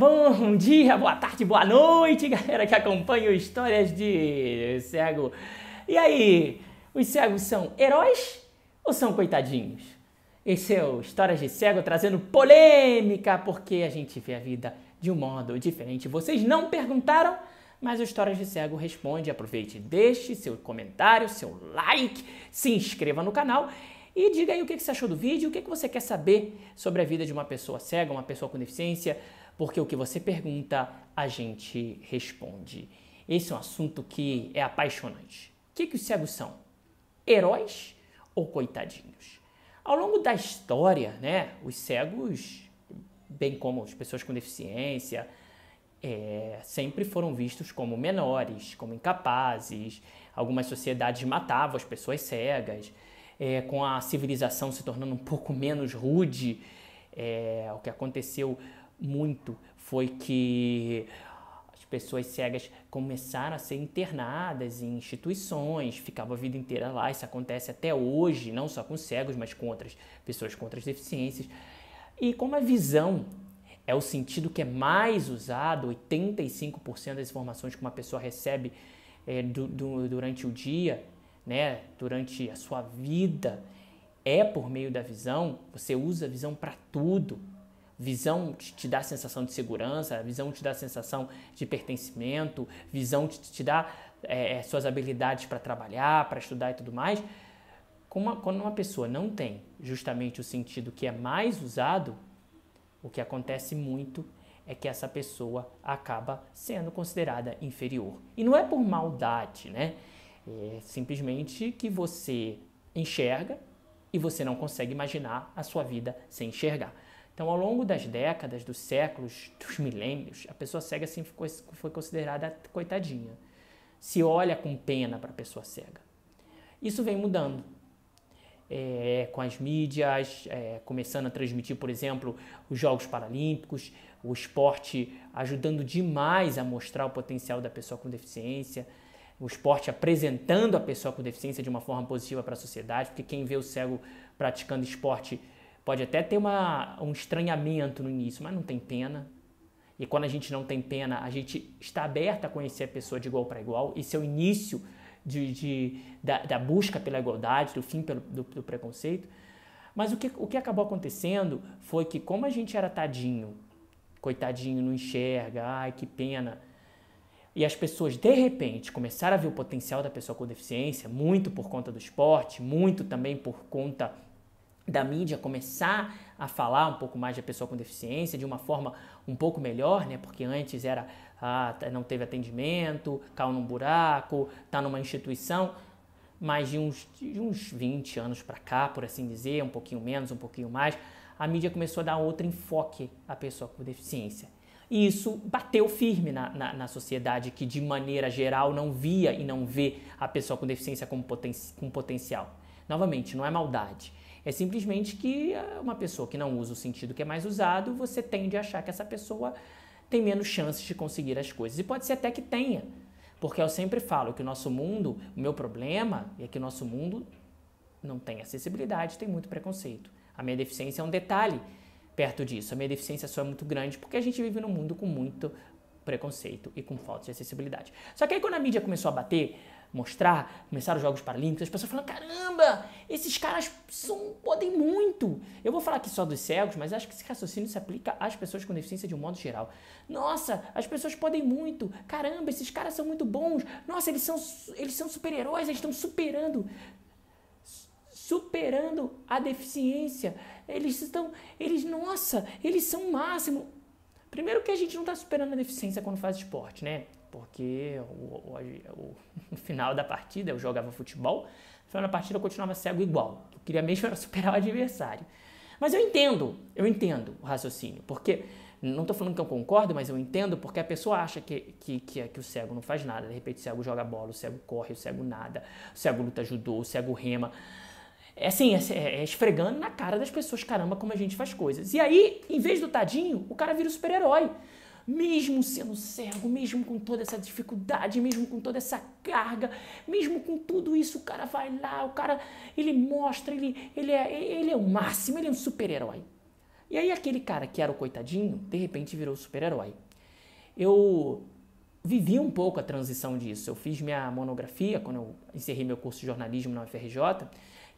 Bom dia, boa tarde, boa noite, galera que acompanha Histórias de Cego. E aí, os cegos são heróis ou são coitadinhos? Esse é o Histórias de Cego trazendo polêmica, porque a gente vê a vida de um modo diferente. Vocês não perguntaram, mas o Histórias de Cego responde. Aproveite, deixe seu comentário, seu like, se inscreva no canal e diga aí o que você achou do vídeo, o que você quer saber sobre a vida de uma pessoa cega, uma pessoa com deficiência, porque o que você pergunta, a gente responde. Esse é um assunto que é apaixonante. O que, que os cegos são? Heróis ou coitadinhos? Ao longo da história, né, os cegos, bem como as pessoas com deficiência, é, sempre foram vistos como menores, como incapazes. Algumas sociedades matavam as pessoas cegas. É, com a civilização se tornando um pouco menos rude, é, o que aconteceu muito foi que as pessoas cegas começaram a ser internadas em instituições, ficavam a vida inteira lá. Isso acontece até hoje, não só com cegos, mas com outras pessoas com outras deficiências. E como a visão é o sentido que é mais usado, 85% das informações que uma pessoa recebe é, do, do, durante o dia, né, durante a sua vida, é por meio da visão. Você usa a visão para tudo. Visão te, te dá a sensação de segurança, visão te dá a sensação de pertencimento, visão te, te dá é, suas habilidades para trabalhar, para estudar e tudo mais. quando uma pessoa não tem justamente o sentido que é mais usado, o que acontece muito é que essa pessoa acaba sendo considerada inferior. E não é por maldade, né? É simplesmente que você enxerga e você não consegue imaginar a sua vida sem enxergar. Então, ao longo das décadas, dos séculos, dos milênios, a pessoa cega sempre assim foi considerada coitadinha. Se olha com pena para a pessoa cega. Isso vem mudando. É, com as mídias, é, começando a transmitir, por exemplo, os Jogos Paralímpicos, o esporte ajudando demais a mostrar o potencial da pessoa com deficiência, o esporte apresentando a pessoa com deficiência de uma forma positiva para a sociedade, porque quem vê o cego praticando esporte Pode até ter uma, um estranhamento no início, mas não tem pena. E quando a gente não tem pena, a gente está aberta a conhecer a pessoa de igual para igual. Esse é o início de, de da, da, busca pela igualdade, do fim pelo, do, do preconceito. Mas o que, o que acabou acontecendo foi que, como a gente era tadinho, coitadinho, não enxerga, ai que pena. E as pessoas, de repente, começaram a ver o potencial da pessoa com deficiência, muito por conta do esporte, muito também por conta da mídia começar a falar um pouco mais da pessoa com deficiência de uma forma um pouco melhor, né? Porque antes era ah, não teve atendimento, caiu num buraco, tá numa instituição. Mas de uns, de uns 20 anos para cá, por assim dizer, um pouquinho menos, um pouquinho mais, a mídia começou a dar outro enfoque à pessoa com deficiência. E isso bateu firme na, na, na, sociedade que, de maneira geral, não via e não vê a pessoa com deficiência como poten com potencial. Novamente, não é maldade, é simplesmente que ah, uma pessoa que não usa o sentido que é mais usado, você tende a achar que essa pessoa tem menos chances de conseguir as coisas. E pode ser até que tenha, porque eu sempre falo que o nosso mundo, o meu problema é que o nosso mundo não tem acessibilidade, tem muito preconceito. A minha deficiência é um detalhe perto disso. A minha deficiência só é muito grande porque a gente vive num mundo com muito preconceito e com falta de acessibilidade. Só que aí quando a mídia começou a bater mostrar, começar os Jogos Paralímpicos, as pessoas falam, caramba, esses caras são, podem muito. Eu vou falar aqui só dos cegos, mas acho que esse raciocínio se aplica às pessoas com deficiência de um modo geral. Nossa, as pessoas podem muito. Caramba, esses caras são muito bons. Nossa, eles são, eles são super-heróis, eles estão superando superando a deficiência. Eles estão, eles, nossa, eles são o máximo. Primeiro que a gente não está superando a deficiência quando faz esporte, né? porque o, o, o final da partida, eu jogava futebol, no final da partida eu continuava cego igual. Eu queria mesmo era superar o adversário. Mas eu entendo, eu entendo o raciocínio, porque não estou falando que eu concordo, mas eu entendo porque a pessoa acha que, que, que, é, que, o cego não faz nada. De repente, o cego joga bola, o cego corre, o cego nada, o cego luta judô, o cego rema. É assim, é, é, é esfregando na cara das pessoas, caramba, como a gente faz coisas. E aí, em vez do tadinho, o cara vira o super-herói mesmo sendo cego, mesmo com toda essa dificuldade, mesmo com toda essa carga, mesmo com tudo isso, o cara vai lá, o cara, ele mostra, ele, ele, é, ele é o máximo, ele é um super-herói. E aí aquele cara que era o coitadinho, de repente virou super-herói. Eu vivi um pouco a transição disso. Eu fiz minha monografia quando eu encerrei meu curso de jornalismo na UFRJ,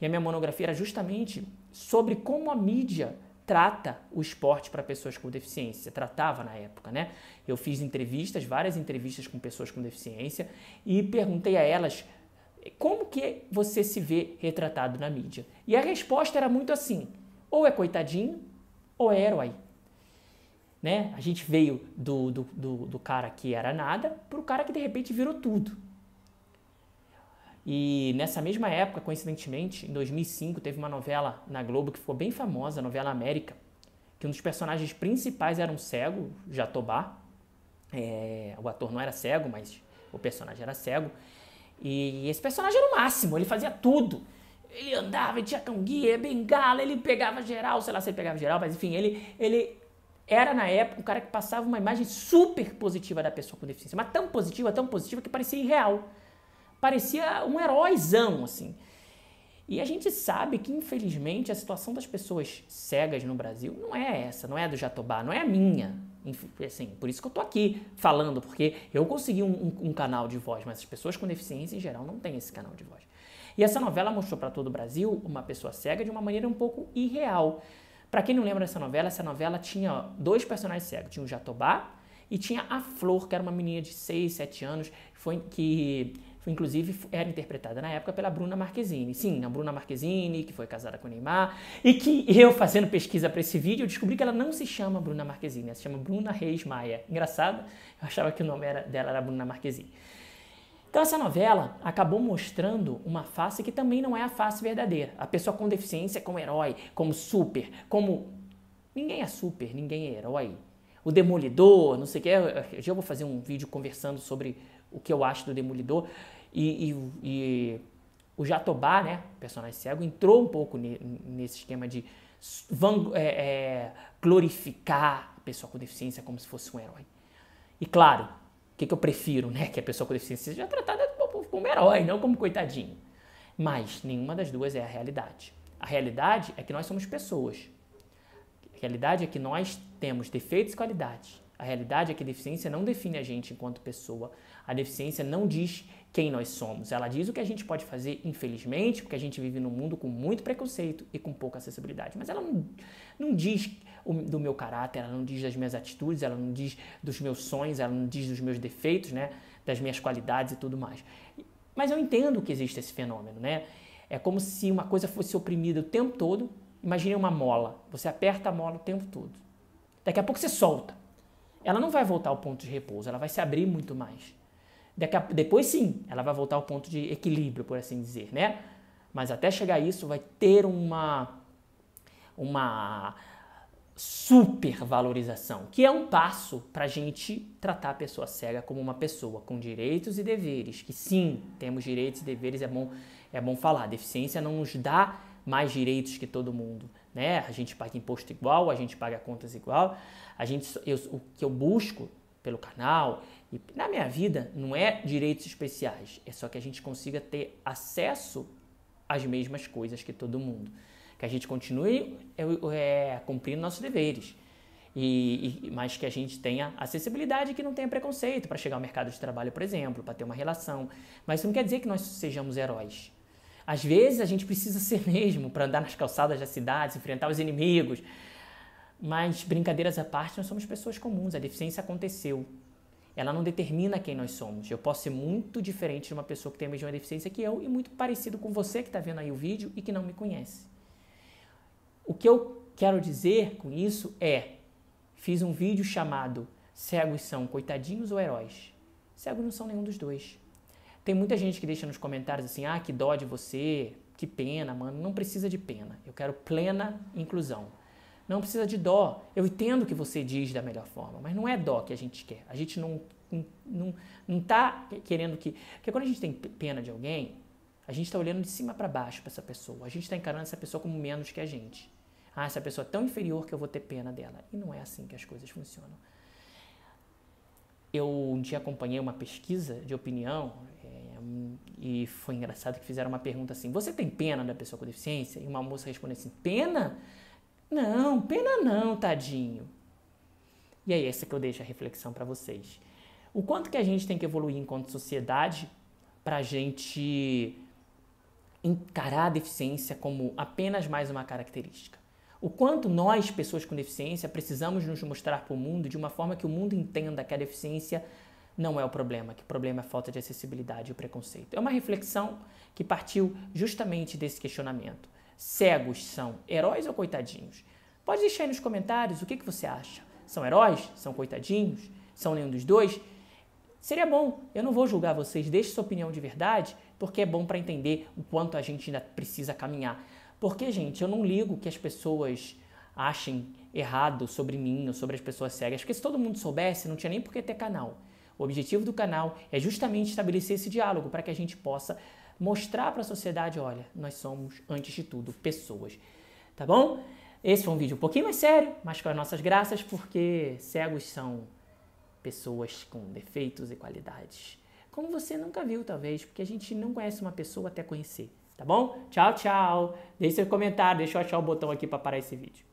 e a minha monografia era justamente sobre como a mídia trata o esporte para pessoas com deficiência, tratava na época, né? Eu fiz entrevistas, várias entrevistas com pessoas com deficiência e perguntei a elas como que você se vê retratado na mídia. E a resposta era muito assim: ou é coitadinho ou é herói. Né? A gente veio do, do, do, do cara que era nada para o cara que de repente virou tudo. E nessa mesma época, coincidentemente, em 2005, teve uma novela na Globo que ficou bem famosa, a novela América, que um dos personagens principais era um cego, Jatobá. É, o ator não era cego, mas o personagem era cego. E esse personagem era o máximo, ele fazia tudo. Ele andava, ele tinha canguia, bengala, ele pegava geral, sei lá se ele pegava geral, mas enfim, ele, ele era na época um cara que passava uma imagem super positiva da pessoa com deficiência, mas tão positiva, tão positiva que parecia irreal parecia um heróizão, assim. E a gente sabe que, infelizmente, a situação das pessoas cegas no Brasil não é essa, não é do Jatobá, não é a minha. Assim, por isso que eu tô aqui falando, porque eu consegui um, um, um canal de voz, mas as pessoas com deficiência em geral não têm esse canal de voz. E essa novela mostrou para todo o Brasil uma pessoa cega de uma maneira um pouco irreal. Para quem não lembra dessa novela, essa novela tinha dois personagens cegos. Tinha o Jatobá e tinha a Flor, que era uma menina de 6, 7 anos, foi, que inclusive era interpretada na época pela Bruna Marquezine. Sim, a Bruna Marquezine, que foi casada com o Neymar, e que eu, fazendo pesquisa para esse vídeo, eu descobri que ela não se chama Bruna Marquezine, ela se chama Bruna Reis Maia. Engraçado, eu achava que o nome era, dela era Bruna Marquezine. Então essa novela acabou mostrando uma face que também não é a face verdadeira. A pessoa com deficiência como herói, como super, como ninguém é super, ninguém é herói o Demolidor, não sei o que. Já vou fazer um vídeo conversando sobre o que eu acho do Demolidor. E, e, e o Jatobá, né, personagem cego, entrou um pouco nesse esquema de van, é, é, glorificar a pessoa com deficiência como se fosse um herói. E claro, o que, que eu prefiro, né, que a pessoa com deficiência seja tratada como herói, não como coitadinho. Mas nenhuma das duas é a realidade. A realidade é que nós somos pessoas a realidade é que nós temos defeitos e qualidades. A realidade é que a deficiência não define a gente enquanto pessoa. A deficiência não diz quem nós somos. Ela diz o que a gente pode fazer, infelizmente, porque a gente vive num mundo com muito preconceito e com pouca acessibilidade. Mas ela não, não diz o, do meu caráter, ela não diz das minhas atitudes, ela não diz dos meus sonhos, ela não diz dos meus defeitos, né? das minhas qualidades e tudo mais. Mas eu entendo que existe esse fenômeno, né? É como se uma coisa fosse oprimida o tempo todo Imagine uma mola. Você aperta a mola o tempo todo. Daqui a pouco você solta. Ela não vai voltar ao ponto de repouso, ela vai se abrir muito mais. A, depois sim, ela vai voltar ao ponto de equilíbrio, por assim dizer, né? Mas até chegar a isso, vai ter uma, uma supervalorização, que é um passo para a gente tratar a pessoa cega como uma pessoa com direitos e deveres, que sim, temos direitos e deveres, é bom, é bom falar. A deficiência não nos dá mais direitos que todo mundo, né? A gente paga imposto igual, a gente paga contas igual. A gente, eu, o que eu busco pelo canal e na minha vida não é direitos especiais, é só que a gente consiga ter acesso às mesmas coisas que todo mundo, que a gente continue é, é cumprindo nossos deveres. E, e, mas que a gente tenha acessibilidade e que não tenha preconceito para chegar ao mercado de trabalho, por exemplo, para ter uma relação. Mas isso não quer dizer que nós sejamos heróis. Às vezes a gente precisa ser mesmo para andar nas calçadas das cidades, enfrentar os inimigos. Mas, brincadeiras à parte, nós somos pessoas comuns, a deficiência aconteceu. Ela não determina quem nós somos. Eu posso ser muito diferente de uma pessoa que tem a mesma deficiência que eu e muito parecido com você que está vendo aí o vídeo e que não me conhece. O que eu quero dizer com isso é: fiz um vídeo chamado Cegos são coitadinhos ou heróis? Cegos não são nenhum dos dois. Tem muita gente que deixa nos comentários assim: ah, que dó de você, que pena, mano. Não precisa de pena. Eu quero plena inclusão. Não precisa de dó. Eu entendo o que você diz da melhor forma, mas não é dó que a gente quer. A gente não, não, não tá querendo que. Porque quando a gente tem pena de alguém, a gente está olhando de cima para baixo para essa pessoa. A gente está encarando essa pessoa como menos que a gente. Ah, essa pessoa é tão inferior que eu vou ter pena dela. E não é assim que as coisas funcionam. Eu um dia acompanhei uma pesquisa de opinião e foi engraçado que fizeram uma pergunta assim: Você tem pena da pessoa com deficiência? E uma moça respondeu assim: Pena? Não, pena não, tadinho. E é essa que eu deixo a reflexão para vocês. O quanto que a gente tem que evoluir enquanto sociedade para a gente encarar a deficiência como apenas mais uma característica. O quanto nós, pessoas com deficiência, precisamos nos mostrar para o mundo de uma forma que o mundo entenda que a deficiência não é o problema, que o problema é falta de acessibilidade e o preconceito. É uma reflexão que partiu justamente desse questionamento. Cegos são heróis ou coitadinhos? Pode deixar aí nos comentários o que, que você acha. São heróis? São coitadinhos? São nenhum dos dois? Seria bom, eu não vou julgar vocês, deixe sua opinião de verdade, porque é bom para entender o quanto a gente ainda precisa caminhar. Porque, gente, eu não ligo que as pessoas achem errado sobre mim ou sobre as pessoas cegas, porque se todo mundo soubesse, não tinha nem por que ter canal. O objetivo do canal é justamente estabelecer esse diálogo para que a gente possa mostrar para a sociedade, olha, nós somos antes de tudo pessoas, tá bom? Esse foi um vídeo um pouquinho mais sério, mas com as nossas graças, porque cegos são pessoas com defeitos e qualidades. Como você nunca viu, talvez, porque a gente não conhece uma pessoa até conhecer, tá bom? Tchau, tchau. Deixe seu comentário, deixa eu achar o botão aqui para parar esse vídeo.